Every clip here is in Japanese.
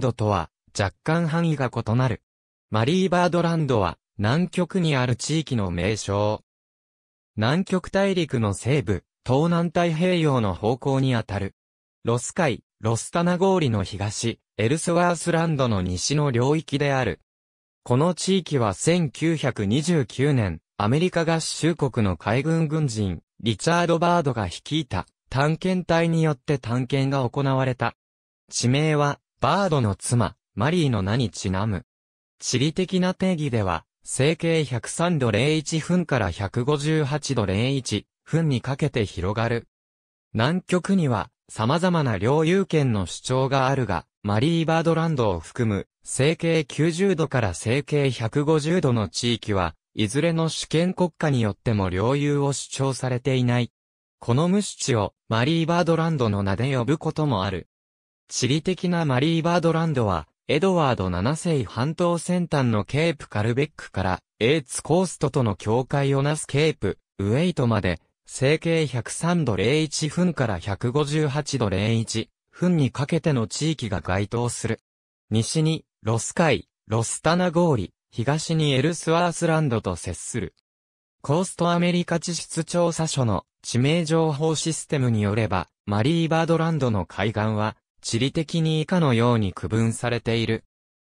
ドとは若干範囲が異なる。マリーバードランドは南極にある地域の名称。南極大陸の西部、東南太平洋の方向にあたる。ロス海、ロスタナ氷の東、エルスワースランドの西の領域である。この地域は1929年、アメリカ合衆国の海軍軍人、リチャード・バードが率いた探検隊によって探検が行われた。地名は、バードの妻、マリーの名にちなむ。地理的な定義では、整形103度01分から158度01分にかけて広がる。南極には様々な領有権の主張があるが、マリーバードランドを含む、整形90度から整形150度の地域は、いずれの主権国家によっても領有を主張されていない。この無視地をマリーバードランドの名で呼ぶこともある。地理的なマリーバードランドは、エドワード7世半島先端のケープカルベックから、エーツコーストとの境界をなすケープ、ウェイトまで、成形103度01分から158度01分にかけての地域が該当する。西に、ロス海、ロスタナゴーリ、東にエルスワースランドと接する。コーストアメリカ地質調査所の地名情報システムによれば、マリーバードランドの海岸は、地理的に以下のように区分されている。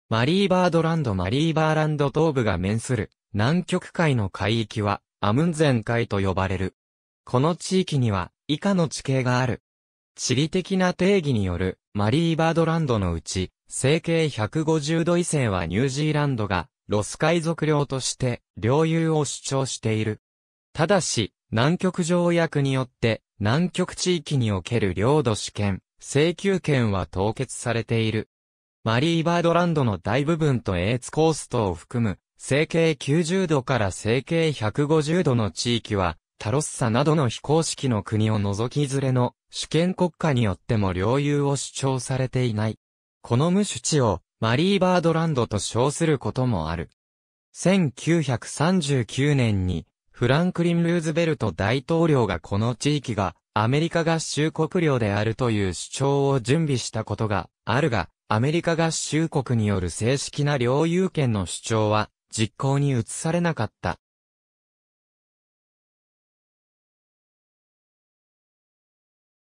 マリーバードランドマリーバーランド東部が面する南極海の海域はアムンゼン海と呼ばれる。この地域には以下の地形がある。地理的な定義によるマリーバードランドのうち、整形150度以西はニュージーランドがロス海賊領として領有を主張している。ただし、南極条約によって南極地域における領土主権、請求権は凍結されている。マリーバードランドの大部分とエーツコーストを含む、成形90度から成形150度の地域は、タロッサなどの非公式の国を除きずれの主権国家によっても領有を主張されていない。この無主地をマリーバードランドと称することもある。1939年にフランクリン・ルーズベルト大統領がこの地域がアメリカ合衆国領であるという主張を準備したことがあるが、アメリカ合衆国による正式な領有権の主張は実行に移されなかった。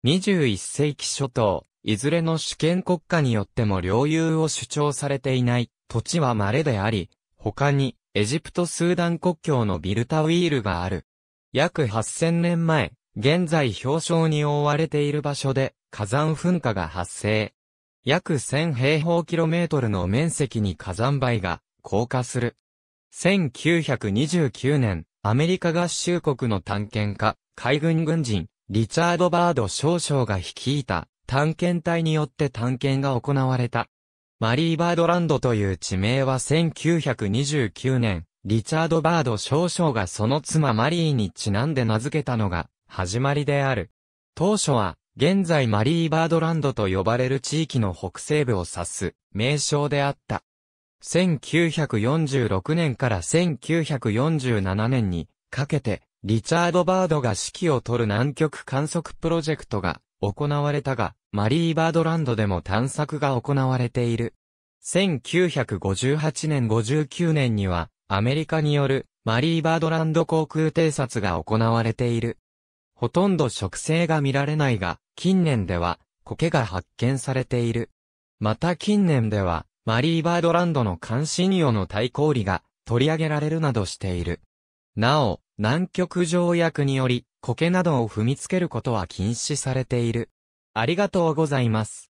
21世紀初頭、いずれの主権国家によっても領有を主張されていない土地は稀であり、他にエジプトスーダン国境のビルタウィールがある。約8000年前、現在氷床に覆われている場所で火山噴火が発生。約1000平方キロメートルの面積に火山灰が降下する。1929年、アメリカ合衆国の探検家、海軍軍人、リチャード・バード少将が率いた探検隊によって探検が行われた。マリーバードランドという地名は1929年、リチャード・バード少将がその妻マリーにちなんで名付けたのが始まりである。当初は、現在マリーバードランドと呼ばれる地域の北西部を指す名称であった。1946年から1947年にかけて、リチャード・バードが指揮を取る南極観測プロジェクトが行われたが、マリーバードランドでも探索が行われている。1958年59年には、アメリカによるマリーバードランド航空偵察が行われている。ほとんど植生が見られないが、近年では苔が発見されている。また近年では、マリーバードランドの関心魚の対抗理が取り上げられるなどしている。なお、南極条約により、苔などを踏みつけることは禁止されている。ありがとうございます。